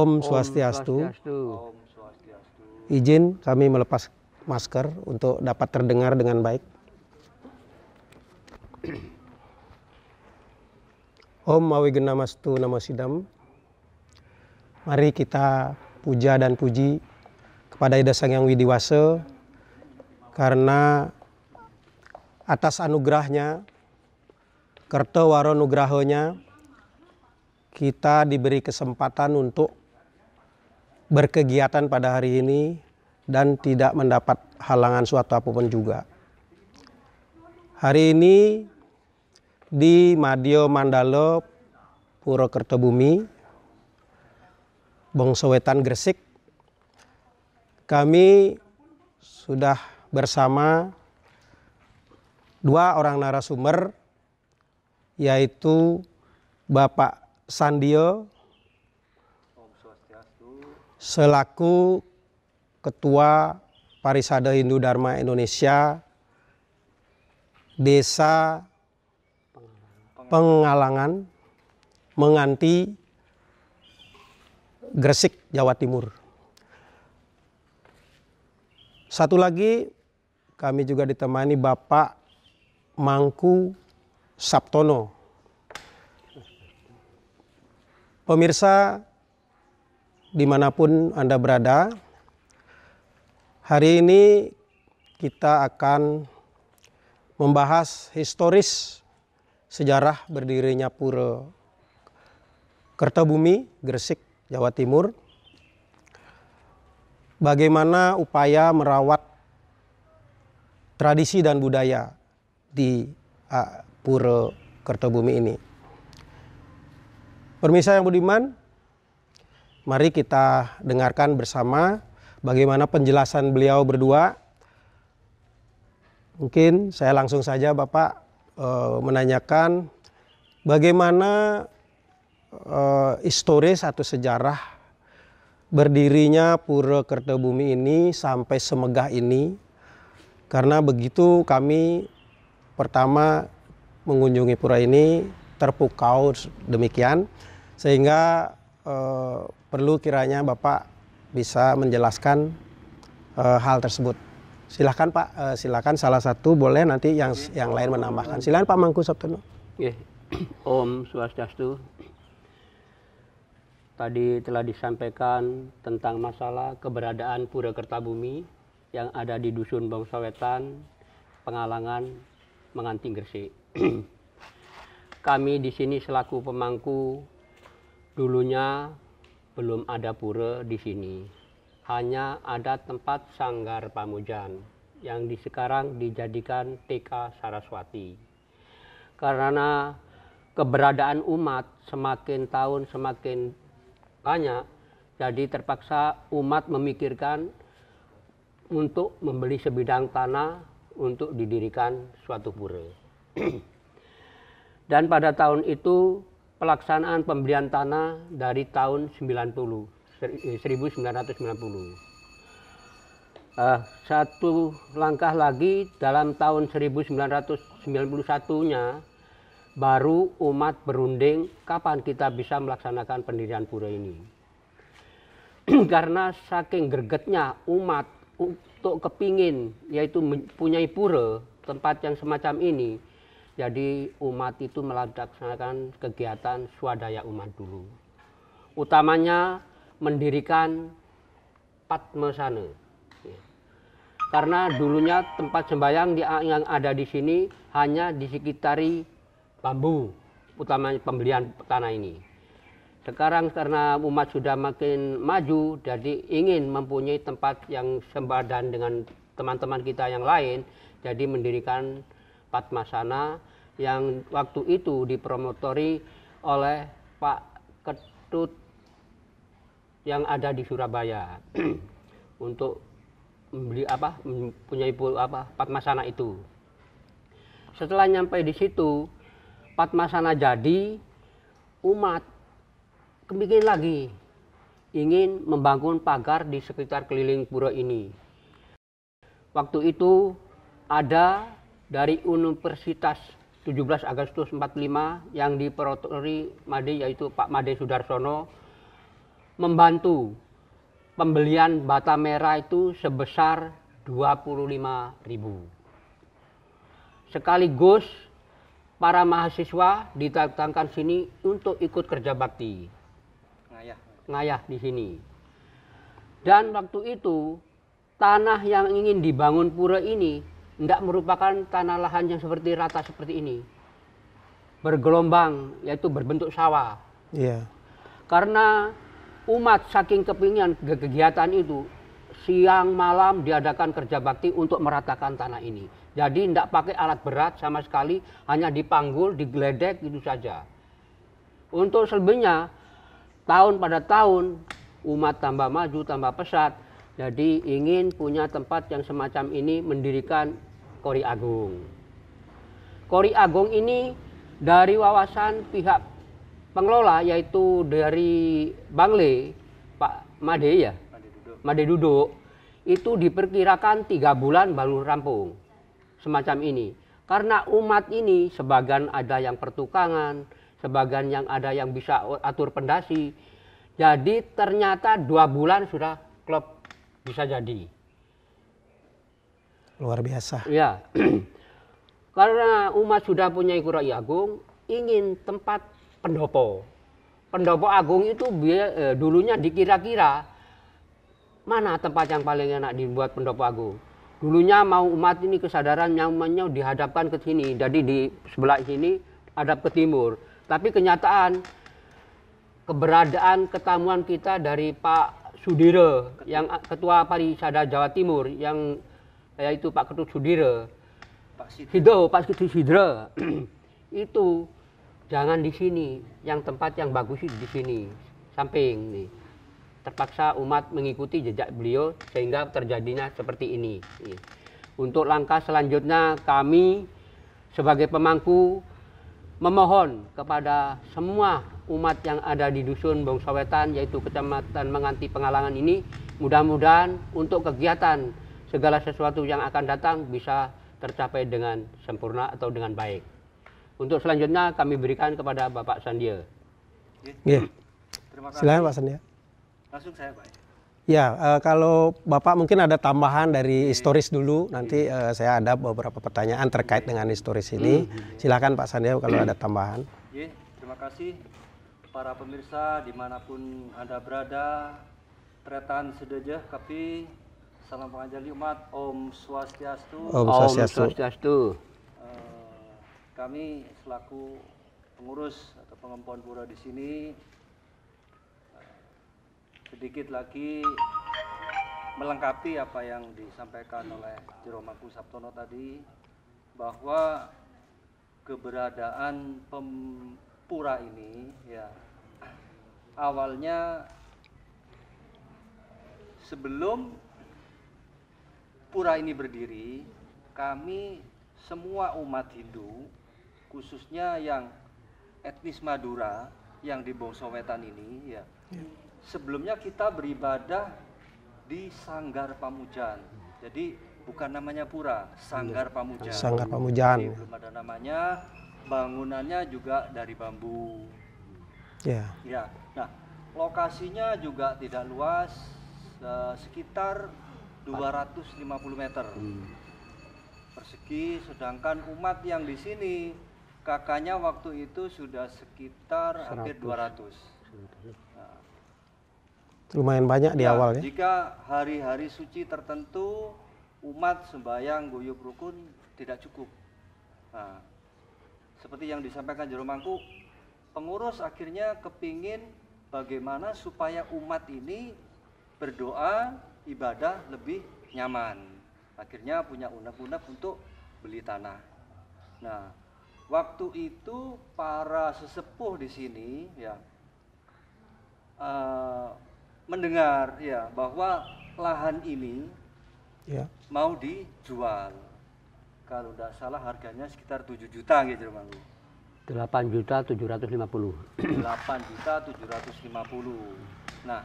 Om Swastiastu. Izin kami melepas masker untuk dapat terdengar dengan baik. Om Mawi Namo Sidam. Mari kita puja dan puji kepada Ida Sang Yang Widiwase karena atas anugerahnya kerto waro nugrahonya kita diberi kesempatan untuk berkegiatan pada hari ini dan tidak mendapat halangan suatu apapun juga. Hari ini di Madio Mandalo Purwokerto Bumi, Bongsowetan Gresik, kami sudah bersama dua orang narasumber yaitu Bapak Sandio selaku Ketua Parisada Hindu Dharma Indonesia Desa Pengalangan Menganti Gresik Jawa Timur. Satu lagi kami juga ditemani Bapak Mangku Sabtono. Pemirsa dimanapun Anda berada. Hari ini kita akan membahas historis sejarah berdirinya Pura Kertabumi, Gresik, Jawa Timur. Bagaimana upaya merawat tradisi dan budaya di uh, Pura Kertabumi ini. Permisa yang budiman, Mari kita dengarkan bersama bagaimana penjelasan beliau berdua. Mungkin saya langsung saja Bapak e, menanyakan bagaimana e, eh, historis atau sejarah berdirinya Pura Kertabumi ini sampai semegah ini. Karena begitu kami pertama mengunjungi pura ini terpukau demikian sehingga e, perlu kiranya Bapak bisa menjelaskan e, hal tersebut. Silahkan Pak, e, eh, silahkan salah satu boleh nanti yang Oke. yang lain menambahkan. Silahkan Pak Mangku Sabtono. Oke. Om Swastiastu. Tadi telah disampaikan tentang masalah keberadaan Pura Kertabumi yang ada di Dusun Bangsawetan, Pengalangan, Menganting Gresik. Kami di sini selaku pemangku dulunya belum ada pura di sini. Hanya ada tempat sanggar pamujan yang di sekarang dijadikan TK Saraswati. Karena keberadaan umat semakin tahun semakin banyak, jadi terpaksa umat memikirkan untuk membeli sebidang tanah untuk didirikan suatu pura. Dan pada tahun itu pelaksanaan pembelian tanah dari tahun 90 1990 uh, satu langkah lagi dalam tahun 1991 nya baru umat berunding kapan kita bisa melaksanakan pendirian pura ini karena saking gergetnya umat untuk kepingin yaitu mempunyai pura tempat yang semacam ini jadi umat itu melaksanakan kegiatan swadaya umat dulu. Utamanya mendirikan Patmesana. Ya. Karena dulunya tempat sembahyang yang ada di sini hanya di disekitari bambu, utamanya pembelian tanah ini. Sekarang karena umat sudah makin maju, jadi ingin mempunyai tempat yang sembadan dengan teman-teman kita yang lain, jadi mendirikan Patmasana yang waktu itu dipromotori oleh Pak Ketut yang ada di Surabaya untuk membeli apa mempunyai apa Patmasana itu. Setelah nyampe di situ, Patmasana jadi umat kepingin lagi ingin membangun pagar di sekitar keliling pura ini. Waktu itu ada dari Universitas 17 Agustus 45 yang diperotori Made yaitu Pak Made Sudarsono membantu pembelian bata merah itu sebesar 25.000. Sekaligus para mahasiswa didatangkan sini untuk ikut kerja bakti. Ngayah. Ngayah di sini. Dan waktu itu tanah yang ingin dibangun pura ini tidak merupakan tanah lahan yang seperti rata seperti ini. Bergelombang, yaitu berbentuk sawah. Yeah. Karena umat saking kepinginan kegiatan itu, siang malam diadakan kerja bakti untuk meratakan tanah ini. Jadi tidak pakai alat berat sama sekali, hanya dipanggul, digeledek gitu saja. Untuk selebihnya, tahun pada tahun, umat tambah maju, tambah pesat. Jadi ingin punya tempat yang semacam ini mendirikan Kori Agung. Kori Agung ini dari wawasan pihak pengelola yaitu dari Bangli Pak Made ya Made Duduk, itu diperkirakan tiga bulan baru rampung semacam ini karena umat ini sebagian ada yang pertukangan sebagian yang ada yang bisa atur pendasi jadi ternyata dua bulan sudah klub bisa jadi Luar biasa. Ya. Karena umat sudah punya Kura Agung, ingin tempat pendopo. Pendopo Agung itu eh, dulunya dikira-kira mana tempat yang paling enak dibuat pendopo Agung. Dulunya mau umat ini kesadaran nyamannya dihadapkan ke sini, jadi di sebelah sini ada ke timur. Tapi kenyataan keberadaan ketamuan kita dari Pak Sudire yang ketua Parisada Jawa Timur yang yaitu Pak Ketut Sudire Pak Pak Ketut Sudire itu jangan di sini yang tempat yang bagus di sini samping nih terpaksa umat mengikuti jejak beliau sehingga terjadinya seperti ini untuk langkah selanjutnya kami sebagai pemangku memohon kepada semua umat yang ada di dusun Bongsawetan yaitu Kecamatan Menganti Pengalangan ini mudah-mudahan untuk kegiatan segala sesuatu yang akan datang bisa tercapai dengan sempurna atau dengan baik. Untuk selanjutnya kami berikan kepada Bapak Sandia. Ya. Hmm. Silakan Pak Sandia. Langsung saya Pak. Ya, uh, kalau Bapak mungkin ada tambahan dari iya, iya. historis dulu. Nanti uh, saya ada beberapa pertanyaan terkait dengan historis ini. Hmm, hmm. Silahkan Pak Sandia kalau ada tambahan. Ya, terima kasih para pemirsa dimanapun Anda berada. Tretan sedejah, tapi Salam pengajar umat, Om Swastiastu. Om Swastiastu. Om Swastiastu. Uh, kami selaku pengurus atau pengempuan pura di sini uh, sedikit lagi melengkapi apa yang disampaikan oleh Jeromaku Sabtono tadi bahwa keberadaan pura ini ya awalnya sebelum pura ini berdiri, kami semua umat Hindu, khususnya yang etnis Madura yang di Bongsowetan ini, ya, ya. sebelumnya kita beribadah di Sanggar Pamujan. Jadi bukan namanya pura, Sanggar iya. Pamujan. Sanggar Pamujan. Jadi, belum ada namanya, bangunannya juga dari bambu. Ya. Ya. Nah, lokasinya juga tidak luas, eh, sekitar 250 meter hmm. persegi sedangkan umat yang di sini kakaknya waktu itu sudah sekitar 100. hampir 200 nah, lumayan banyak di ya, awal ya jika hari-hari suci tertentu umat sembahyang guyub rukun tidak cukup nah, seperti yang disampaikan Mangku, pengurus akhirnya kepingin bagaimana supaya umat ini berdoa ibadah lebih nyaman. Akhirnya punya unek-unek untuk beli tanah. Nah, waktu itu para sesepuh di sini ya uh, mendengar ya bahwa lahan ini ya. mau dijual. Kalau tidak salah harganya sekitar 7 juta gitu, Bang. 8 juta 750. 8 juta 750. Nah,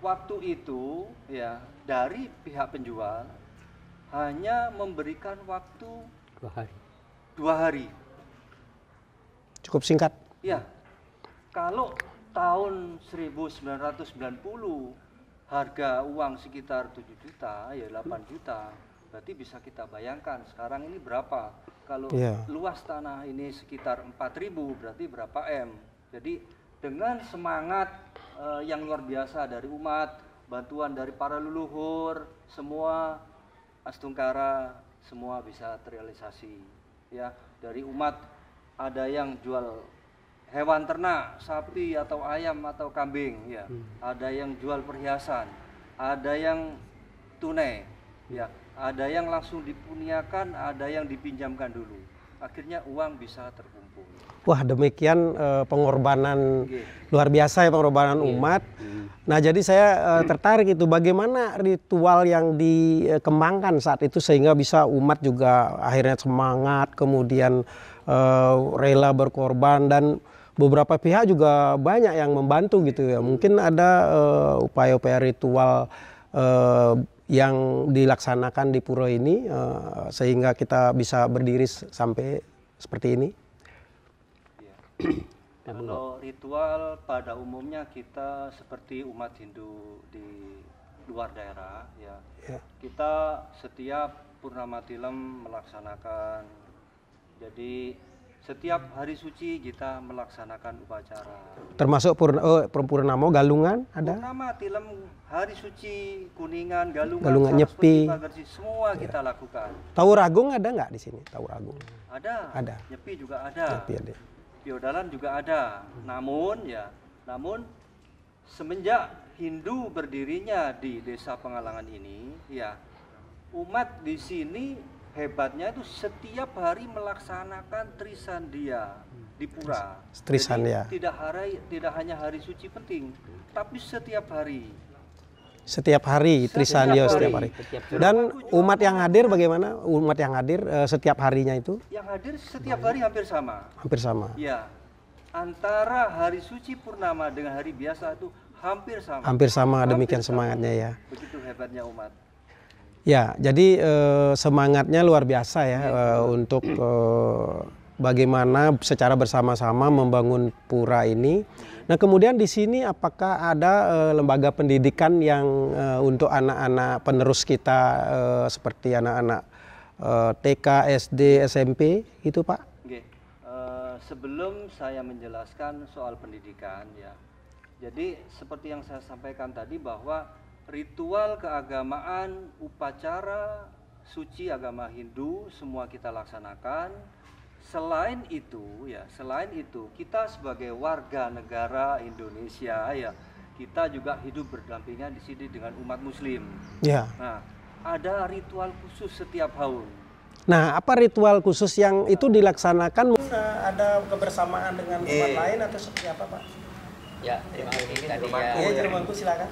waktu itu ya dari pihak penjual hanya memberikan waktu dua hari. Dua hari. Cukup singkat. Ya. Kalau tahun 1990 harga uang sekitar 7 juta ya 8 juta berarti bisa kita bayangkan sekarang ini berapa kalau yeah. luas tanah ini sekitar 4000 berarti berapa M jadi dengan semangat uh, yang luar biasa dari umat, bantuan dari para leluhur, semua astungkara semua bisa terrealisasi ya. Dari umat ada yang jual hewan ternak, sapi atau ayam atau kambing ya. Hmm. Ada yang jual perhiasan, ada yang tunai ya, ada yang langsung dipuniakan, ada yang dipinjamkan dulu akhirnya uang bisa terkumpul. Wah demikian uh, pengorbanan yeah. luar biasa ya pengorbanan yeah. umat. Yeah. Hmm. Nah jadi saya uh, tertarik itu bagaimana ritual yang dikembangkan saat itu sehingga bisa umat juga akhirnya semangat kemudian uh, rela berkorban dan beberapa pihak juga banyak yang membantu gitu ya. Mungkin ada upaya-upaya uh, ritual uh, yang dilaksanakan di pura ini eh, sehingga kita bisa berdiri sampai seperti ini? Ya. Kalau ritual pada umumnya kita seperti umat Hindu di luar daerah ya. ya. Kita setiap purnama tilam melaksanakan jadi setiap hari suci kita melaksanakan upacara. Termasuk purna, oh, Purnamo, Galungan ada? Purnama, Tilem, Hari Suci, Kuningan, Galungan, Galungan Nyepi. semua ya. kita lakukan. Tahu Ragung ada nggak di sini? Tahu Ragung. Ada. Ada. Nyepi juga ada. Nyepi ada. Piodalan juga ada. Namun ya, namun semenjak Hindu berdirinya di Desa Pengalangan ini, ya umat di sini hebatnya itu setiap hari melaksanakan Trisandia di Pura. Trisandia. Jadi, tidak hari tidak hanya hari suci penting, tapi setiap hari. Setiap hari setiap Trisandia hari. setiap hari. Dan umat yang hadir bagaimana? Umat yang hadir uh, setiap harinya itu? Yang hadir setiap hari hampir sama. Hampir sama. Ya. Antara hari suci purnama dengan hari biasa itu hampir sama. Hampir sama hampir demikian sama. semangatnya ya. Begitu hebatnya umat. Ya, jadi eh, semangatnya luar biasa ya eh, untuk eh, bagaimana secara bersama-sama membangun pura ini. Nah, kemudian di sini apakah ada eh, lembaga pendidikan yang eh, untuk anak-anak penerus kita eh, seperti anak-anak eh, TK, SD, SMP itu, Pak? Oke. Uh, sebelum saya menjelaskan soal pendidikan ya. Jadi seperti yang saya sampaikan tadi bahwa ritual keagamaan, upacara suci agama Hindu semua kita laksanakan. Selain itu ya, selain itu kita sebagai warga negara Indonesia ya, kita juga hidup berdampingan di sini dengan umat muslim. Ya. Nah, ada ritual khusus setiap tahun. Nah, apa ritual khusus yang itu dilaksanakan? Nah, ada kebersamaan dengan umat eh. lain atau seperti apa, Pak? Ya, terima kasih tadi ya. Iya, silakan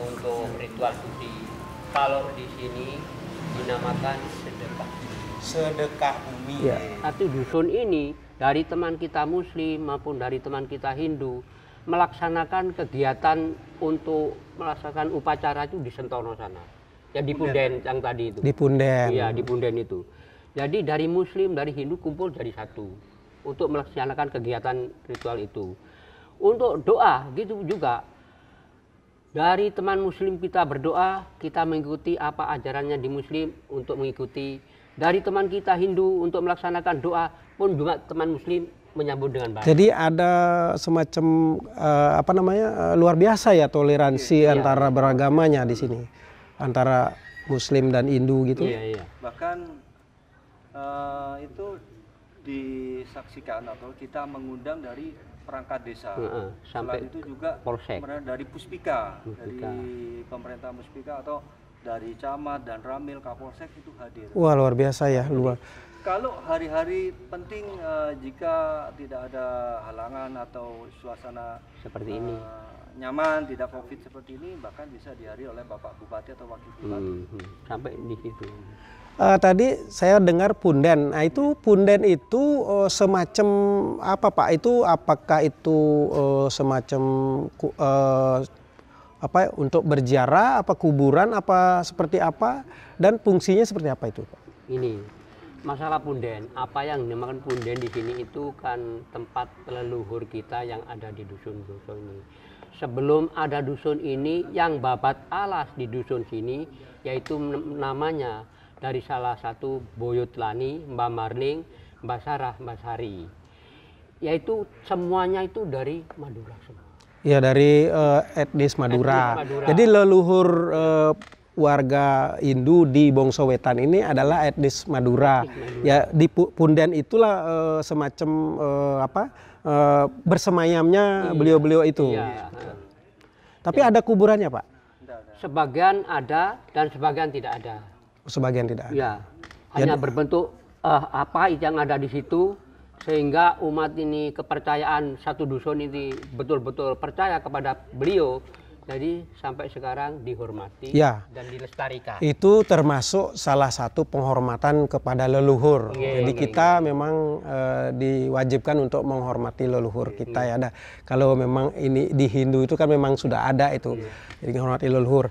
untuk ritual budi. Kalau di sini dinamakan sedekah. Sedekah bumi. Ya. Satu dusun ini dari teman kita Muslim maupun dari teman kita Hindu melaksanakan kegiatan untuk melaksanakan upacara itu di Sentono sana. Ya di Punden yang tadi itu. Di Punden. Iya, di Punden itu. Jadi dari Muslim, dari Hindu kumpul jadi satu untuk melaksanakan kegiatan ritual itu. Untuk doa gitu juga dari teman muslim kita berdoa, kita mengikuti apa ajarannya di muslim untuk mengikuti. Dari teman kita Hindu untuk melaksanakan doa pun juga teman muslim menyambut dengan baik. Jadi ada semacam uh, apa namanya uh, luar biasa ya toleransi iya, iya, antara beragamanya di sini, antara Muslim dan Hindu gitu. Iya, iya. Bahkan uh, itu disaksikan atau kita mengundang dari perangkat desa. Uh, uh, sampai itu juga polsek. dari Puspika, Puspika, dari pemerintah Puspika atau dari camat dan ramil kapolsek itu hadir. Wah luar biasa ya luar. Kalau hari-hari penting uh, jika tidak ada halangan atau suasana seperti uh, ini eh, nyaman, tidak covid seperti ini bahkan bisa dihari oleh bapak bupati atau wakil bupati. Hmm, hmm. sampai di situ uh, tadi saya dengar punden. Nah, itu punden itu uh, semacam apa, Pak? Itu apakah itu uh, semacam uh, apa untuk berziarah, apa kuburan, apa seperti apa dan fungsinya seperti apa itu, Pak? Ini masalah punden. Apa yang dinamakan punden di sini itu kan tempat leluhur kita yang ada di dusun dusun ini. Sebelum ada dusun ini, yang babat alas di dusun sini yaitu namanya dari salah satu Boyut Lani, Mbak Marning, Mbak Sarah, Mbak Sari. Yaitu semuanya itu dari Madura semua. Ya dari uh, etnis, Madura. Madura. Jadi leluhur uh, warga Hindu di Bongsowetan ini adalah etnis Madura. Madura. Ya di Punden itulah uh, semacam uh, apa uh, bersemayamnya iya. beliau-beliau iya. itu. Iya. Tapi ya. ada kuburannya, Pak? Sebagian ada dan sebagian tidak ada. Sebagian tidak ada. Ya, hanya Jadi, berbentuk uh, apa yang ada di situ sehingga umat ini kepercayaan satu dusun ini betul-betul percaya kepada beliau. Jadi sampai sekarang dihormati ya. dan dilestarikan. Itu termasuk salah satu penghormatan kepada leluhur. Jadi kita memang e, diwajibkan untuk menghormati leluhur hmm. kita ya. Ada nah, kalau memang ini di Hindu itu kan memang sudah ada itu. Iya. Jadi menghormati leluhur.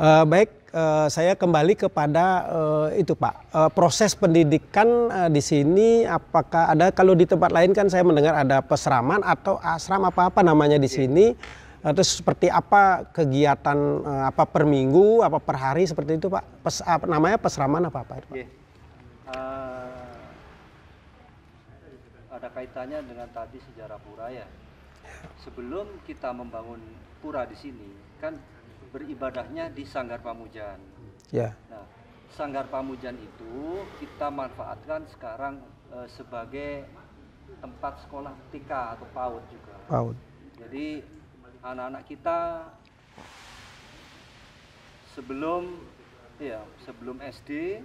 E, baik Eh, saya kembali kepada uh, itu Pak. Uh, proses pendidikan uh, di sini apakah ada kalau di tempat lain kan saya mendengar ada peseraman atau asrama apa-apa namanya di sini. Uh, terus seperti apa kegiatan uh, apa per minggu, apa per hari seperti itu Pak? Pes, apa, namanya peseraman apa Pak? Pak? Yeah. Uh, ada kaitannya dengan tadi sejarah pura ya. ya. Sebelum kita membangun pura di sini kan beribadahnya di Sanggar Pamujan. Ya. Nah, Sanggar Pamujan itu kita manfaatkan sekarang e, sebagai tempat sekolah TK atau PAUD juga. PAUD. Jadi anak-anak kita sebelum iya, ya sebelum SD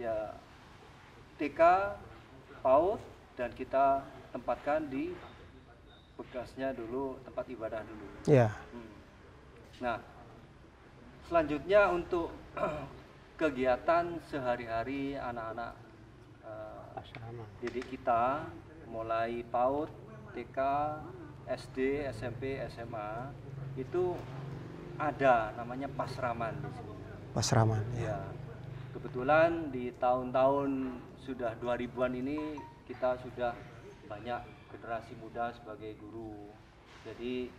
ya TK PAUD dan kita tempatkan di bekasnya dulu tempat ibadah dulu. Iya. Hmm. Nah, selanjutnya untuk kegiatan sehari-hari anak-anak uh, didik kita mulai PAUD, TK, SD, SMP, SMA itu ada namanya pasraman Pasraman. Ya. ya. Kebetulan di tahun-tahun sudah 2000-an ini kita sudah banyak generasi muda sebagai guru. Jadi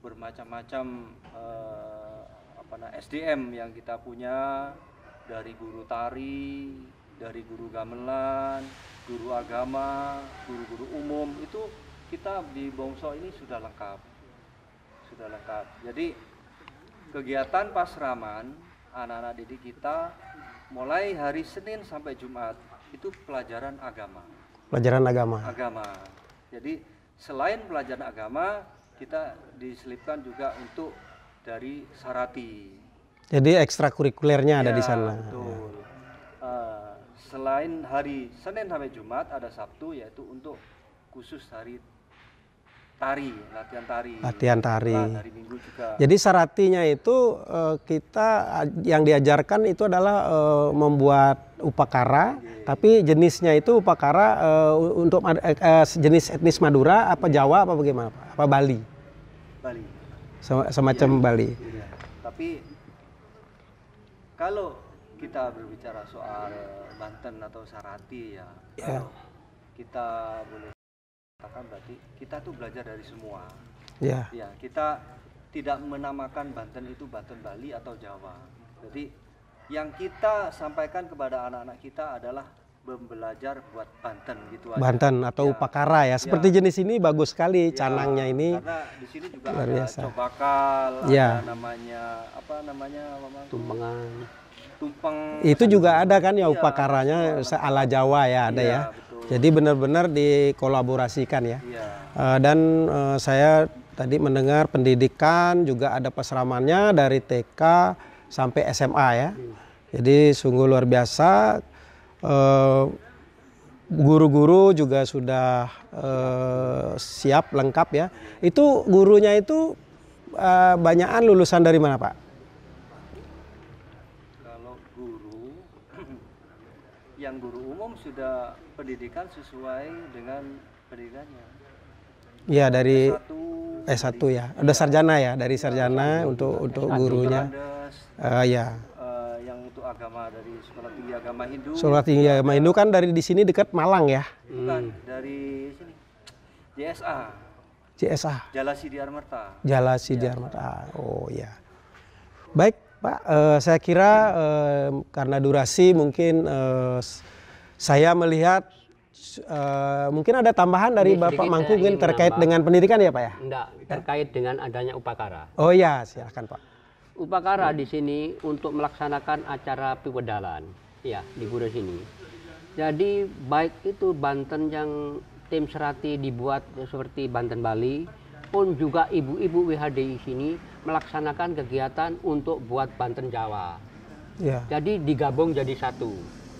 bermacam-macam uh, apa nah, SDM yang kita punya dari guru tari, dari guru gamelan, guru agama, guru-guru umum itu kita di Bongso ini sudah lengkap. Sudah lengkap. Jadi kegiatan pasraman anak-anak didik kita mulai hari Senin sampai Jumat itu pelajaran agama. Pelajaran agama. Agama. Jadi selain pelajaran agama kita diselipkan juga untuk dari Sarati. Jadi ekstrakurikulernya ya, ada di ya, sana. Betul. Ya. Uh, selain hari Senin sampai Jumat ada Sabtu yaitu untuk khusus hari tari, latihan tari. Latihan tari. Nah, hari Minggu juga. Jadi saratinya itu uh, kita yang diajarkan itu adalah uh, membuat upakara, okay. tapi jenisnya itu upakara uh, untuk uh, jenis etnis Madura apa Jawa apa bagaimana? Apa Bali? Bali semacam iya, Bali. Iya. Tapi kalau kita berbicara soal Banten atau Sarati ya, ya. kita boleh katakan berarti kita tuh belajar dari semua. Ya. Ya, kita tidak menamakan Banten itu Banten Bali atau Jawa. Jadi yang kita sampaikan kepada anak-anak kita adalah belajar buat Banten gitu aja. Banten atau iya. ya. upakara ya. Seperti ya. jenis ini bagus sekali ya. canangnya ini. Karena di sini juga luar biasa. Iya. ada cobakal, ya. ada namanya apa namanya tumpengan. Tumpeng. Itu juga ada kan ya, iya, upakaranya ya. ala Jawa ya ada ya. ya. Jadi benar-benar dikolaborasikan ya. ya. Uh, dan uh, saya tadi mendengar pendidikan juga ada peseramannya dari TK sampai SMA ya. ya. Jadi sungguh luar biasa Eh, guru-guru uh, juga sudah uh, siap lengkap ya. Itu gurunya itu uh, eh, banyakan lulusan dari mana Pak? Kalau guru yang guru umum sudah pendidikan sesuai dengan pendidikannya. Ya dari S1, S1 ya. ada sarjana ya, dari sarjana s untuk untuk gurunya. Uh, ya agama dari sekolah tinggi agama Hindu. Sekolah tinggi agama Hindu kan dari di sini dekat Malang ya? Bukan, dari sini. JSA. JSA. Jalasi Diarmerta. Jalasi ya. Armerta. Oh ya. Baik, Pak, uh, saya kira uh, karena durasi mungkin uh, saya melihat Uh, mungkin ada tambahan dari Ini Bapak Mangku terkait dengan pendidikan ya Pak ya? Enggak, terkait dengan adanya upacara. Oh iya, silakan Pak. Upakara di sini untuk melaksanakan acara piwedalan, ya di Gura sini. Jadi baik itu Banten yang tim serati dibuat seperti Banten Bali pun juga ibu-ibu WHDI sini melaksanakan kegiatan untuk buat Banten Jawa. Ya. Jadi digabung jadi satu.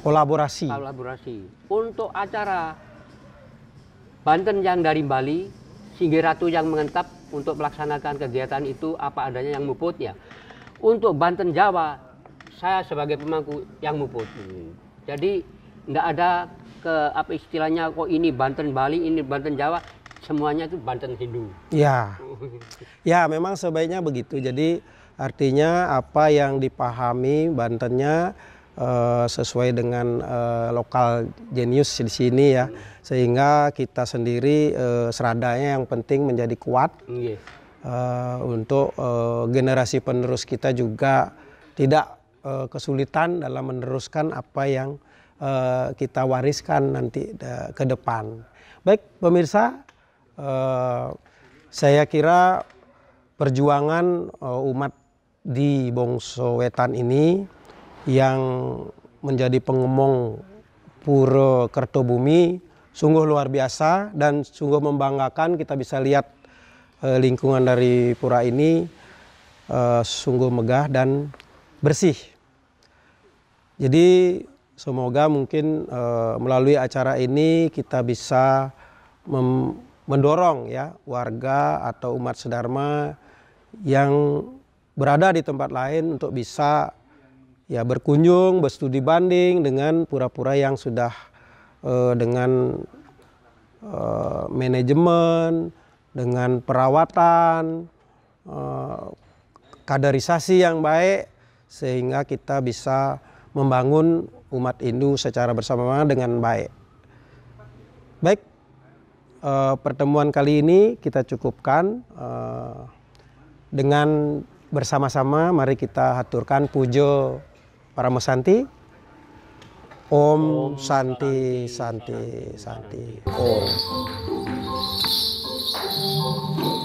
Kolaborasi. Kolaborasi. Untuk acara Banten yang dari Bali, Singgiratu yang mengentap untuk melaksanakan kegiatan itu apa adanya yang muput ya untuk Banten Jawa, saya sebagai pemangku yang mumpuni. Hmm. Jadi nggak ada ke apa istilahnya kok ini Banten Bali, ini Banten Jawa, semuanya itu Banten Hindu. Ya. ya, memang sebaiknya begitu. Jadi artinya apa yang dipahami Bantennya uh, sesuai dengan uh, lokal genius di sini ya, hmm. sehingga kita sendiri uh, seradanya yang penting menjadi kuat, yes. Iya. Eh, untuk uh, generasi penerus kita juga tidak uh, kesulitan dalam meneruskan apa yang uh, kita wariskan nanti uh, ke depan. Baik pemirsa, uh, saya kira perjuangan uh, umat di Bongso Wetan ini yang menjadi pengemong Puro Kertobumi sungguh luar biasa dan sungguh membanggakan kita bisa lihat Eh, lingkungan dari pura ini eh, sungguh megah dan bersih. Jadi semoga mungkin eh, melalui acara ini kita bisa mendorong ya warga atau umat sedharma yang berada di tempat lain untuk bisa ya berkunjung berstudi banding dengan pura-pura yang sudah eh, dengan eh, manajemen dengan perawatan, eh, kaderisasi yang baik sehingga kita bisa membangun umat Hindu secara bersama-sama dengan baik. Baik, eh, pertemuan kali ini kita cukupkan eh, dengan bersama-sama mari kita haturkan pujo para mesanti. Om, Om Santi Santi Santi. Santi. Om. Thank you.